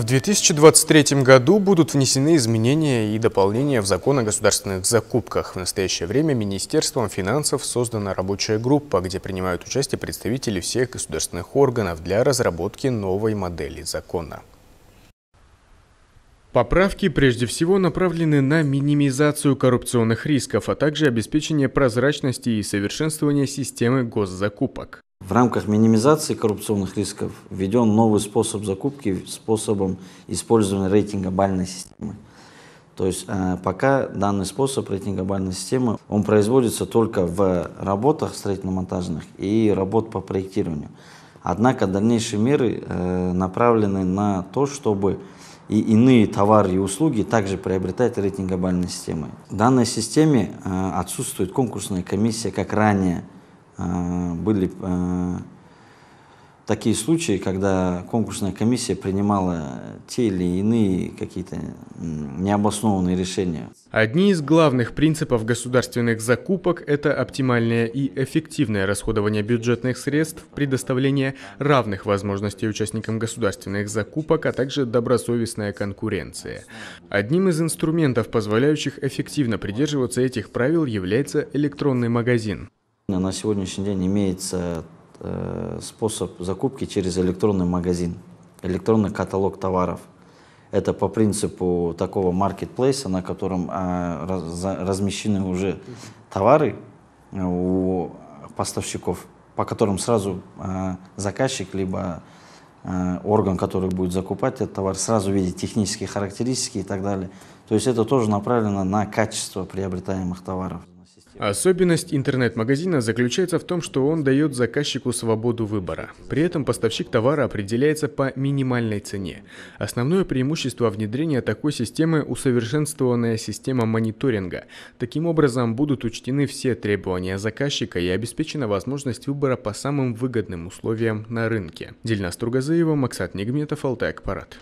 В 2023 году будут внесены изменения и дополнения в закон о государственных закупках. В настоящее время Министерством финансов создана рабочая группа, где принимают участие представители всех государственных органов для разработки новой модели закона. Поправки прежде всего направлены на минимизацию коррупционных рисков, а также обеспечение прозрачности и совершенствование системы госзакупок. В рамках минимизации коррупционных рисков введен новый способ закупки способом использования рейтинга бальной системы. То есть э, пока данный способ рейтинга бальной системы, он производится только в работах строительно-монтажных и работ по проектированию. Однако дальнейшие меры э, направлены на то, чтобы и иные товары и услуги также приобретать рейтинга бальной системы. В данной системе э, отсутствует конкурсная комиссия, как ранее а, были а, такие случаи, когда конкурсная комиссия принимала те или иные какие-то необоснованные решения. Одни из главных принципов государственных закупок – это оптимальное и эффективное расходование бюджетных средств, предоставление равных возможностей участникам государственных закупок, а также добросовестная конкуренция. Одним из инструментов, позволяющих эффективно придерживаться этих правил, является электронный магазин. На сегодняшний день имеется э, способ закупки через электронный магазин, электронный каталог товаров. Это по принципу такого маркетплейса, на котором э, размещены уже товары э, у поставщиков, по которым сразу заказчик либо орган, который будет закупать этот товар, сразу видит технические характеристики и так далее. То есть это тоже направлено на качество приобретаемых товаров. Особенность интернет-магазина заключается в том, что он дает заказчику свободу выбора. При этом поставщик товара определяется по минимальной цене. Основное преимущество внедрения такой системы – усовершенствованная система мониторинга. Таким образом, будут учтены все требования заказчика и обеспечена возможность выбора по самым выгодным условиям на рынке. Дильнас Тургазыева, Максат Нигметов, Алтай Акпарат.